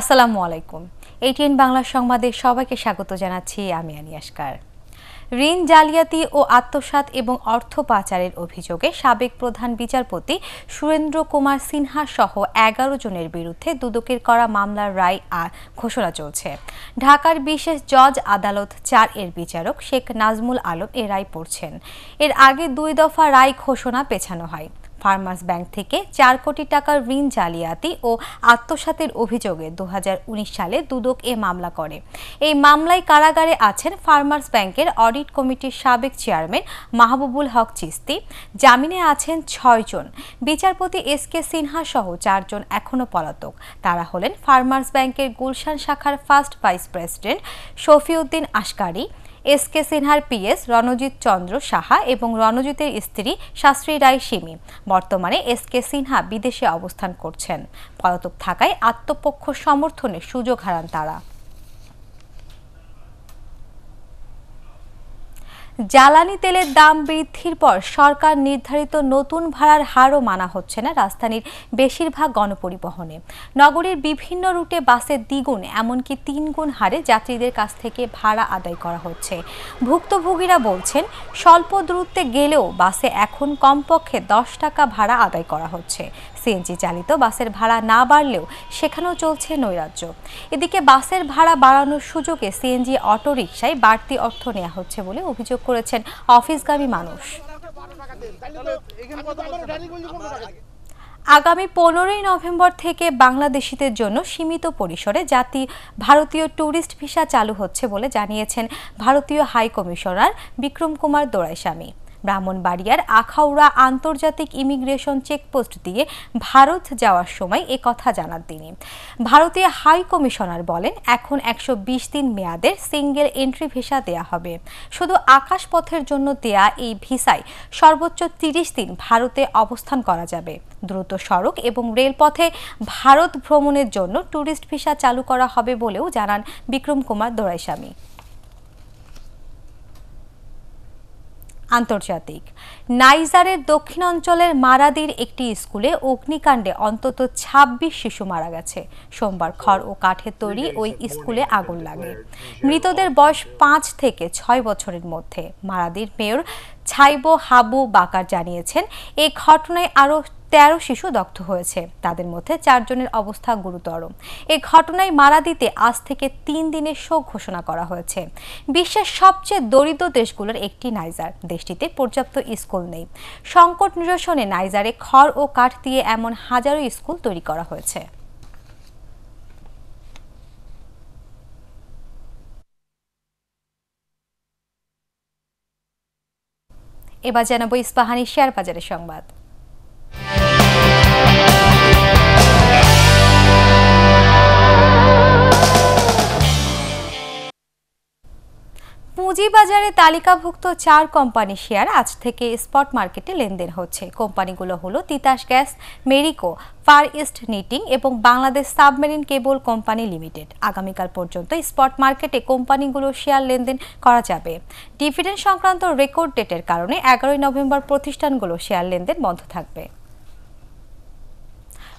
আসসালামু আলাইকুম এইটিএন বাংলা সংবাদে সবাইকে স্বাগত জানাচ্ছি আমি আনিয়াসকার ঋণ জালিয়াতি ও আত্মসাত এবং অর্থ পাচারের অভিযোগে সাবেক প্রধান বিচারপতি সুরেন্দ্র কুমার সিনহা সহ এগারো জনের বিরুদ্ধে দুদকের করা মামলার রায় আর ঘোষণা চলছে ঢাকার বিশেষ জজ আদালত চার এর বিচারক শেখ নাজমুল আলম এ রায় পড়ছেন এর আগে দুই দফা রায় ঘোষণা পেছানো হয় ফার্মার্স ব্যাংক থেকে চার কোটি টাকার ঋণ জালিয়াতি ও আত্মসাতের অভিযোগে দু সালে দুদক এ মামলা করে এই মামলায় কারাগারে আছেন ফার্মার্স ব্যাংকের অডিট কমিটির সাবেক চেয়ারম্যান মাহবুবুল হক চিস্তি জামিনে আছেন ছয়জন বিচারপতি এস কে সিনহা সহ চারজন এখনও পলাতক তারা হলেন ফার্মার্স ব্যাংকের গুলশান শাখার first vice president Shafiuddin Ashkari S K সিনহার পিএস রণজিৎ চন্দ্র সাহা এবং রণজিতের স্ত্রী শাস্ত্রী রায় সিমি বর্তমানে এস কে সিনহা বিদেশে অবস্থান করছেন পলাতক থাকায় আত্মপক্ষ সমর্থনের সুযোগ হারান তারা জ্বালানি তেলের দাম বৃদ্ধির পর সরকার নির্ধারিত নতুন ভাড়ার হারও মানা হচ্ছে না রাজধানীর বেশিরভাগ গণপরিবহনে নগরীর বিভিন্ন রুটে বাসের দ্বিগুণ এমনকি তিন গুণ হারে যাত্রীদের কাছ থেকে ভাড়া আদায় করা হচ্ছে ভুক্তভোগীরা বলছেন স্বল্প দূরত্বে গেলেও বাসে এখন কমপক্ষে দশ টাকা ভাড়া আদায় করা হচ্ছে সিএনজি চালিত বাসের ভাড়া না বাড়লেও সেখানেও চলছে নৈরাজ্য এদিকে বাসের ভাড়া বাড়ানোর সুযোগে সিএনজি অটোরিকশায় বাড়তি অর্থ নেওয়া হচ্ছে বলে অভিযোগ করেছেন অফিসগামী মানুষ আগামী পনেরোই নভেম্বর থেকে বাংলাদেশিদের জন্য সীমিত পরিসরে জাতি ভারতীয় ট্যুরিস্ট ভিসা চালু হচ্ছে বলে জানিয়েছেন ভারতীয় হাই কমিশনার বিক্রম কুমার দোরাইস্বামী ব্রাহ্মণবাড়িয়ার আখাউড়া আন্তর্জাতিক ইমিগ্রেশন চেকপোস্ট দিয়ে ভারত যাওয়ার সময় এ কথা জানান তিনি ভারতীয় হাই কমিশনার বলেন এখন একশো দিন মেয়াদের সিঙ্গেল এন্ট্রি ভিসা দেয়া হবে শুধু আকাশপথের জন্য দেয়া এই ভিসায় সর্বোচ্চ তিরিশ দিন ভারতে অবস্থান করা যাবে দ্রুত সড়ক এবং রেলপথে ভারত ভ্রমণের জন্য টুরিস্ট ভিসা চালু করা হবে বলেও জানান বিক্রম কুমার দোরাইস্বামী আন্তর্জাতিক নাইজারের দক্ষিণ অঞ্চলের মারাদির একটি স্কুলে অগ্নিকাণ্ডে অন্তত ২৬ শিশু মারা গেছে সোমবার খড় ও কাঠের তৈরি ওই স্কুলে আগুন লাগে মৃতদের বয়স পাঁচ থেকে ছয় বছরের মধ্যে মারাদির মেয়র ছাইব হাবু বাকার জানিয়েছেন এই ঘটনায় আরও তেরো শিশু দগ্ধ হয়েছে তাদের মধ্যে চারজনের অবস্থা গুরুতর এই ঘটনায় মারা দিতে আজ থেকে তিন দিনের শোক ঘোষণা করা হয়েছে বিশ্বের সবচেয়ে দরিদ্র দেশগুলোর একটি নাইজার দেশটিতে পর্যাপ্ত স্কুল নেই সংকট নিরসনে নাইজারে খড় ও কাঠ দিয়ে এমন হাজারো স্কুল তৈরি করা হয়েছে এবার জানাবো ইস্পাহানি শেয়ার বাজারের সংবাদ বাজারে তালিকাভুক্ত চার কোম্পানি শেয়ার আজ থেকে স্পট মার্কেটে লেনদেন হচ্ছে কোম্পানিগুলো হলো Titas gas Marico Far East knitting এবং Bangladesh submarine cable company limited আগামীকাল পর্যন্ত স্পট মার্কেটে কোম্পানিগুলো শেয়ার লেনদেন করা যাবে ডিভিডেন্ড সংক্রান্ত রেকর্ড ডেটের কারণে এগারোই নভেম্বর প্রতিষ্ঠানগুলো শেয়ার লেনদেন বন্ধ থাকবে